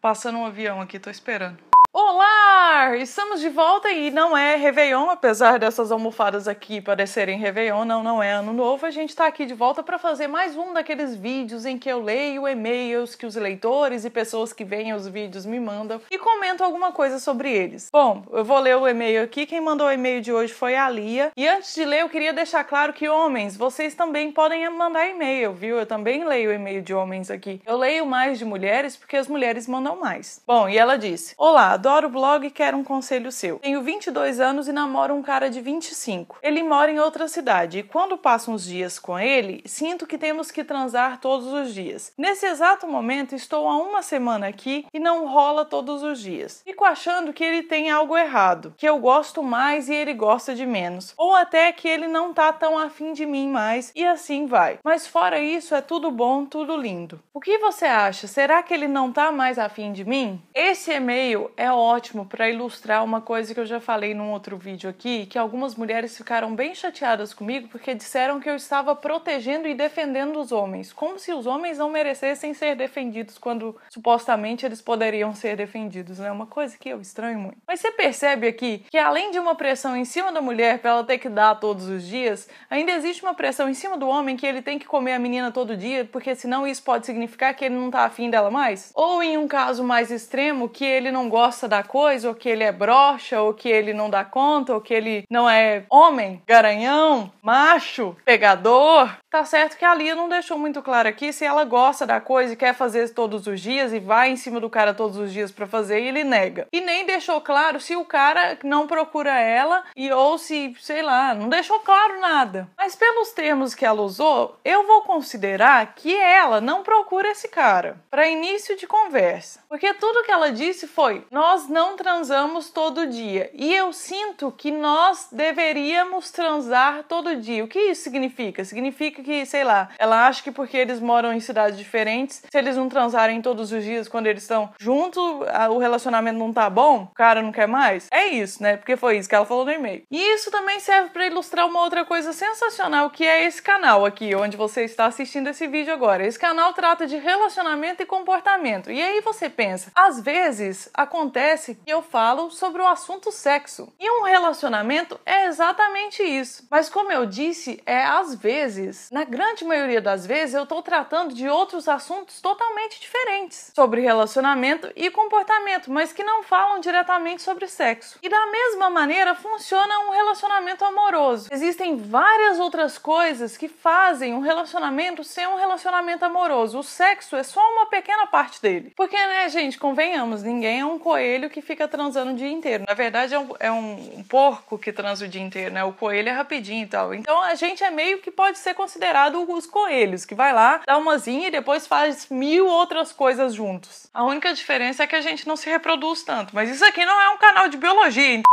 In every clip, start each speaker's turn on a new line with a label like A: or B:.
A: Passando um avião aqui, tô esperando. Olá, ar! Estamos de volta e não é Réveillon, apesar dessas almofadas aqui parecerem Réveillon, não, não é Ano Novo. A gente está aqui de volta para fazer mais um daqueles vídeos em que eu leio e-mails que os leitores e pessoas que veem os vídeos me mandam e comento alguma coisa sobre eles. Bom, eu vou ler o e-mail aqui. Quem mandou o e-mail de hoje foi a Lia. E antes de ler, eu queria deixar claro que homens, vocês também podem mandar e-mail, viu? Eu também leio e-mail de homens aqui. Eu leio mais de mulheres porque as mulheres mandam mais. Bom, e ela disse: Olá, adoro o blog e quero um conselho seu. Tenho 22 anos e namoro um cara de 25. Ele mora em outra cidade e quando passo uns dias com ele, sinto que temos que transar todos os dias. Nesse exato momento, estou há uma semana aqui e não rola todos os dias. Fico achando que ele tem algo errado, que eu gosto mais e ele gosta de menos, ou até que ele não tá tão afim de mim mais e assim vai. Mas fora isso, é tudo bom, tudo lindo. O que você acha? Será que ele não tá mais afim de mim? Esse e-mail é ótimo para ilustrar uma coisa que eu já falei num outro vídeo aqui, que algumas mulheres ficaram bem chateadas comigo porque disseram que eu estava protegendo e defendendo os homens, como se os homens não merecessem ser defendidos quando supostamente eles poderiam ser defendidos, né? Uma coisa que eu estranho muito. Mas você percebe aqui que além de uma pressão em cima da mulher para ela ter que dar todos os dias, ainda existe uma pressão em cima do homem que ele tem que comer a menina todo dia, porque senão isso pode significar que ele não tá afim dela mais? Ou em um caso mais extremo, que ele não gosta da coisa ou que ele é broxa, ou que ele não dá conta, ou que ele não é homem, garanhão, macho, pegador. Tá certo que a Lia não deixou muito claro aqui se ela gosta da coisa e quer fazer todos os dias e vai em cima do cara todos os dias para fazer e ele nega. E nem deixou claro se o cara não procura ela e ou se, sei lá, não deixou claro nada. Mas pelos termos que ela usou, eu vou considerar que ela não procura esse cara para início de conversa. Porque tudo que ela disse foi: "Nós não transamos todo dia e eu sinto que nós deveríamos transar todo dia. O que isso significa? Significa que, sei lá, ela acha que porque eles moram em cidades diferentes, se eles não transarem todos os dias quando eles estão juntos, o relacionamento não tá bom, o cara não quer mais. É isso, né? Porque foi isso que ela falou no e-mail. E isso também serve para ilustrar uma outra coisa sensacional que é esse canal aqui, onde você está assistindo esse vídeo agora. Esse canal trata de relacionamento e comportamento. E aí você pensa, às vezes acontece que eu eu falo sobre o assunto sexo. E um relacionamento é exatamente isso. Mas como eu disse, é às vezes, na grande maioria das vezes, eu estou tratando de outros assuntos totalmente diferentes sobre relacionamento e comportamento, mas que não falam diretamente sobre sexo. E da mesma maneira funciona um relacionamento amoroso. Existem várias outras coisas que fazem um relacionamento ser um relacionamento amoroso. O sexo é só uma pequena parte dele. Porque, né, gente, convenhamos, ninguém é um coelho que fica transando o dia inteiro. Na verdade, é um, é um porco que transa o dia inteiro, né? O coelho é rapidinho e tal. Então a gente é meio que pode ser considerado os coelhos, que vai lá, dá uma zinha e depois faz mil outras coisas juntos. A única diferença é que a gente não se reproduz tanto. Mas isso aqui não é um canal de biologia.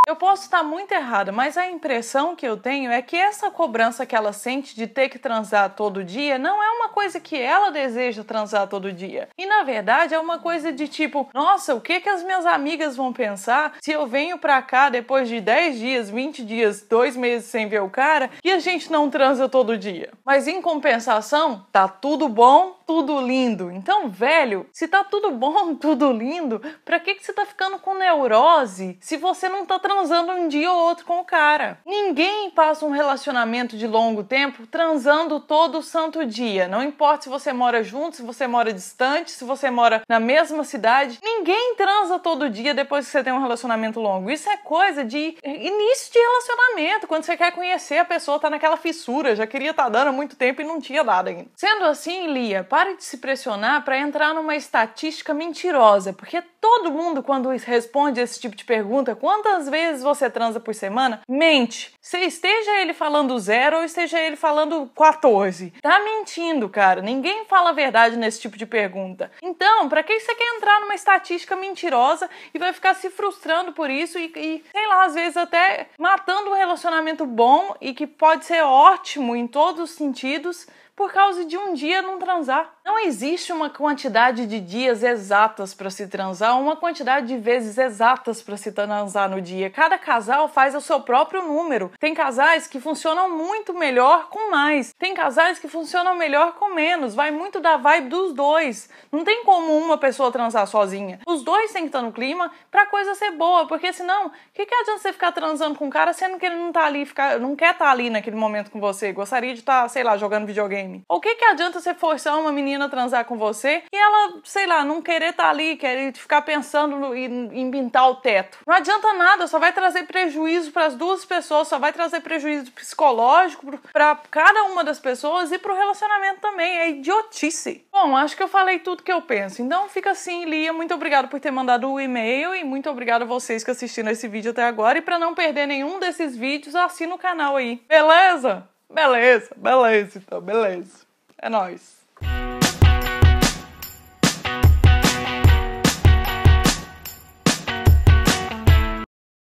A: Eu posso estar muito errada, mas a impressão que eu tenho é que essa cobrança que ela sente de ter que transar todo dia não é uma coisa que ela deseja transar todo dia. E na verdade é uma coisa de tipo, nossa, o que que as minhas amigas vão pensar? pensar se eu venho pra cá depois de 10 dias, 20 dias, 2 meses sem ver o cara e a gente não transa todo dia. Mas em compensação, tá tudo bom, tudo lindo. Então, velho, se tá tudo bom, tudo lindo, pra que, que você tá ficando com neurose se você não tá transando um dia ou outro com o cara? Ninguém passa um relacionamento de longo tempo transando todo santo dia. Não importa se você mora junto, se você mora distante, se você mora na mesma cidade, ninguém transa todo dia depois que você tem um relacionamento longo. Isso é coisa de início de relacionamento, quando você quer conhecer a pessoa, tá naquela fissura, já queria estar tá dando há muito tempo e não tinha dado ainda. Sendo assim, Lia, pare de se pressionar para entrar numa estatística mentirosa, porque todo mundo, quando responde esse tipo de pergunta, quantas vezes você transa por semana, mente. Se esteja ele falando zero ou esteja ele falando 14. Tá mentindo, cara. Ninguém fala a verdade nesse tipo de pergunta. Então, para que você quer entrar numa estatística mentirosa e vai ficar se se frustrando por isso e, e, sei lá, às vezes até matando um relacionamento bom e que pode ser ótimo em todos os sentidos por causa de um dia não transar. Não existe uma quantidade de dias exatas para se transar, uma quantidade de vezes exatas para se transar no dia. Cada casal faz o seu próprio número. Tem casais que funcionam muito melhor com mais, tem casais que funcionam melhor com menos. Vai muito da vibe dos dois. Não tem como uma pessoa transar sozinha. Os dois têm que estar no clima para a coisa ser boa, porque senão, o que, que adianta você ficar transando com um cara sendo que ele não tá ali, ficar, não quer estar tá ali naquele momento com você, gostaria de estar, tá, sei lá, jogando videogame? Ou o que, que adianta você forçar uma menina menina transar com você e ela, sei lá, não querer estar tá ali, querer ficar pensando no, em, em pintar o teto. Não adianta nada, só vai trazer prejuízo para as duas pessoas, só vai trazer prejuízo psicológico para cada uma das pessoas e para o relacionamento também. É idiotice. Bom, acho que eu falei tudo que eu penso. Então fica assim, Lia. Muito obrigado por ter mandado o e-mail e muito obrigado a vocês que assistiram esse vídeo até agora. E para não perder nenhum desses vídeos, assina o canal aí. Beleza? Beleza, beleza, então, beleza. É nóis.